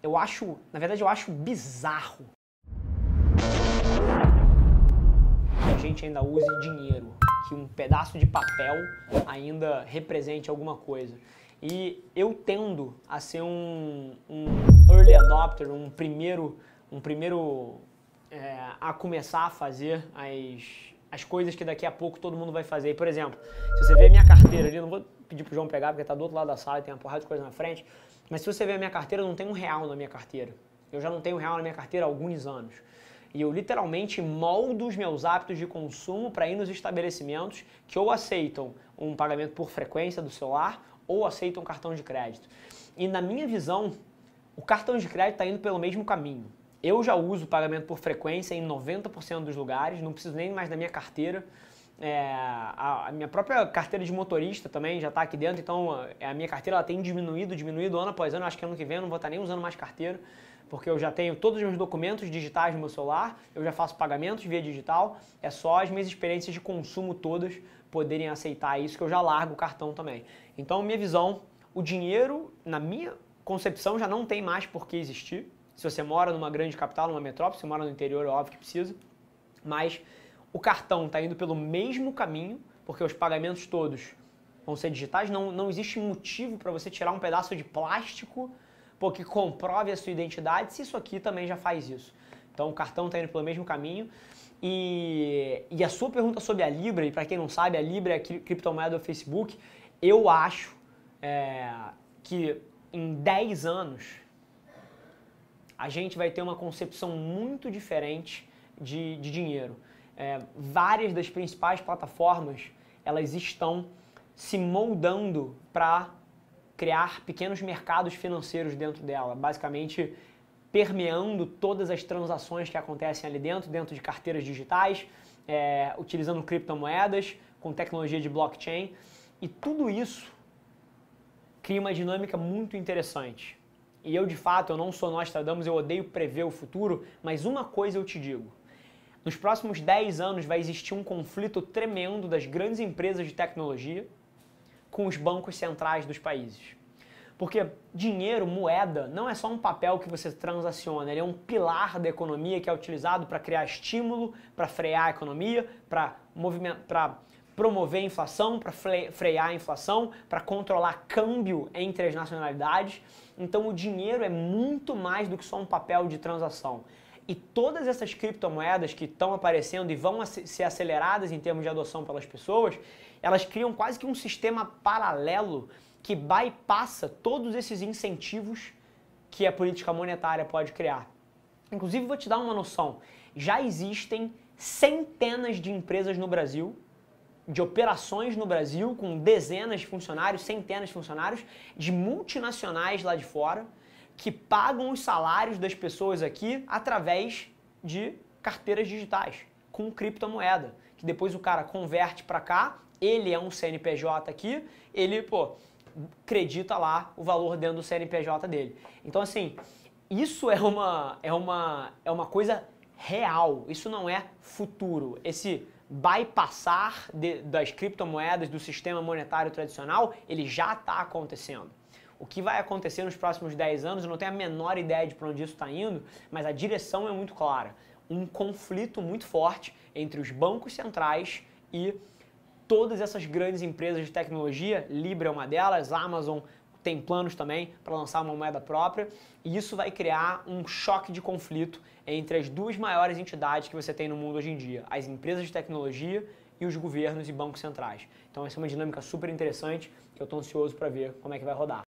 Eu acho, na verdade, eu acho bizarro que a gente ainda use dinheiro, que um pedaço de papel ainda represente alguma coisa. E eu tendo a ser um, um early adopter, um primeiro, um primeiro é, a começar a fazer as, as coisas que daqui a pouco todo mundo vai fazer. E, por exemplo, se você vê minha carteira ali, não vou pedir pro João pegar porque tá do outro lado da sala e tem uma porrada de coisa na frente. Mas se você ver a minha carteira, não tem um real na minha carteira. Eu já não tenho um real na minha carteira há alguns anos. E eu literalmente moldo os meus hábitos de consumo para ir nos estabelecimentos que ou aceitam um pagamento por frequência do celular ou aceitam cartão de crédito. E na minha visão, o cartão de crédito está indo pelo mesmo caminho. Eu já uso pagamento por frequência em 90% dos lugares, não preciso nem mais da minha carteira. É, a, a, minha própria carteira de motorista também já está aqui dentro, então é, a minha carteira ela tem diminuído, diminuído ano após ano. Acho que ano que vem eu não vou estar tá nem usando mais carteira, porque eu já tenho todos os meus documentos digitais no meu celular, eu já faço pagamentos via digital, é só as minhas experiências de consumo todas poderem aceitar isso que eu já largo o cartão também. Então, minha visão, o dinheiro, na minha concepção, já não tem mais por que existir. Se você mora numa grande capital, numa metrópole, se mora no interior, é óbvio que precisa, mas o cartão está indo pelo mesmo caminho, porque os pagamentos todos vão ser digitais. Não, não existe motivo para você tirar um pedaço de plástico porque que comprove a sua identidade, se isso aqui também já faz isso. Então o cartão está indo pelo mesmo caminho. E, e a sua pergunta sobre a Libra, e para quem não sabe, a Libra é a criptomoeda do Facebook. Eu acho é, que em 10 anos a gente vai ter uma concepção muito diferente de, de dinheiro é, várias das principais plataformas elas estão se moldando para criar pequenos mercados financeiros dentro dela, basicamente permeando todas as transações que acontecem ali dentro, dentro de carteiras digitais, é, utilizando criptomoedas, com tecnologia de blockchain, e tudo isso cria uma dinâmica muito interessante. E eu, de fato, eu não sou Nostradamus, eu odeio prever o futuro, mas uma coisa eu te digo. Nos próximos 10 anos vai existir um conflito tremendo das grandes empresas de tecnologia com os bancos centrais dos países. Porque dinheiro, moeda, não é só um papel que você transaciona, ele é um pilar da economia que é utilizado para criar estímulo, para frear a economia, para promover a inflação, para frear a inflação, para controlar câmbio entre as nacionalidades. Então o dinheiro é muito mais do que só um papel de transação e todas essas criptomoedas que estão aparecendo e vão ser aceleradas em termos de adoção pelas pessoas, elas criam quase que um sistema paralelo que bypassa todos esses incentivos que a política monetária pode criar. Inclusive, vou te dar uma noção: já existem centenas de empresas no Brasil, de operações no Brasil, com dezenas de funcionários, centenas de funcionários, de multinacionais lá de fora que pagam os salários das pessoas aqui através de carteiras digitais com criptomoeda, que depois o cara converte para cá, ele é um CNPJ aqui, ele, pô, acredita lá o valor dentro do CNPJ dele. Então assim, isso é uma é uma é uma coisa real, isso não é futuro. Esse bypassar de, das criptomoedas do sistema monetário tradicional, ele já está acontecendo o que vai acontecer nos próximos 10 anos, eu não tenho a menor ideia de para onde isso está indo, mas a direção é muito clara. Um conflito muito forte entre os bancos centrais e todas essas grandes empresas de tecnologia, Libra é uma delas, Amazon tem planos também para lançar uma moeda própria, e isso vai criar um choque de conflito entre as duas maiores entidades que você tem no mundo hoje em dia, as empresas de tecnologia e os governos e bancos centrais. Então essa é uma dinâmica super interessante que eu estou ansioso para ver como é que vai rodar.